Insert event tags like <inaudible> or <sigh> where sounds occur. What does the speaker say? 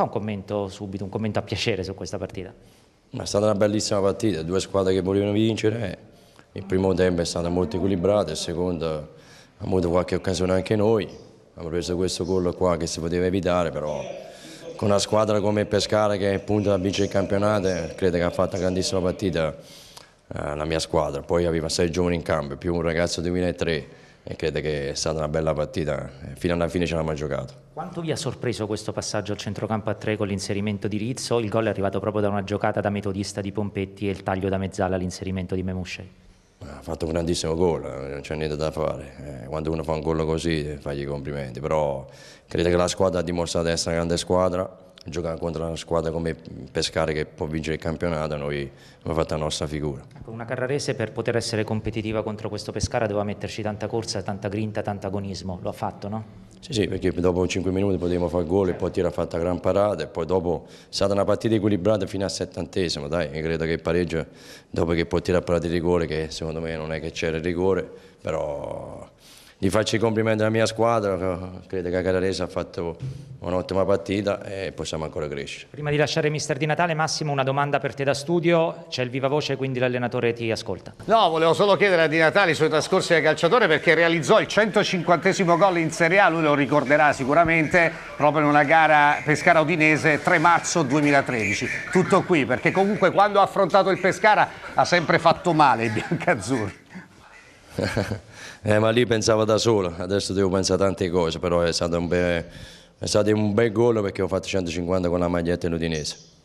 fa un commento subito, un commento a piacere su questa partita. è stata una bellissima partita, due squadre che volevano vincere, il primo tempo è stato molto equilibrato, il secondo abbiamo avuto qualche occasione anche noi, abbiamo preso questo gol qua che si poteva evitare, però con una squadra come Pescara che è punta a vincere il campionato, credo che ha fatto una grandissima partita eh, la mia squadra, poi aveva sei giovani in cambio, più un ragazzo 2003 e crede che è stata una bella partita, eh, fino alla fine ce l'abbiamo giocato. Quanto vi ha sorpreso questo passaggio al centrocampo a tre con l'inserimento di Rizzo? Il gol è arrivato proprio da una giocata da metodista di Pompetti e il taglio da mezzala all'inserimento di Memusce. Ha fatto un grandissimo gol, eh, non c'è niente da fare. Eh, quando uno fa un gol così, fagli i complimenti. Però credo che la squadra ha dimostrato di essere una grande squadra giocare contro una squadra come Pescara che può vincere il campionato, noi abbiamo fatto la nostra figura. Ecco, una Carrarese per poter essere competitiva contro questo Pescara doveva metterci tanta corsa, tanta grinta, tanto agonismo, lo ha fatto no? Sì, sì, perché dopo 5 minuti potevamo fare gol certo. e poi tira fatta gran parata e poi dopo è stata una partita equilibrata fino al settantesimo, dai, credo che il pareggio dopo che poi tira parata di rigore, che secondo me non è che c'era il rigore, però gli faccio i complimenti alla mia squadra, credo che Cararese ha fatto un'ottima partita e possiamo ancora crescere. Prima di lasciare mister Di Natale, Massimo una domanda per te da studio, c'è il viva voce quindi l'allenatore ti ascolta. No, volevo solo chiedere a Di Natale i suoi trascorsi da calciatore perché realizzò il 150 gol in Serie A, lui lo ricorderà sicuramente, proprio in una gara Pescara-Udinese 3 marzo 2013. Tutto qui perché comunque quando ha affrontato il Pescara ha sempre fatto male i biancazzurri. <laughs> eh, ma lì pensavo da solo, adesso devo pensare a tante cose, però è stato un bel, bel gol perché ho fatto 150 con la maglietta dell'Udinese.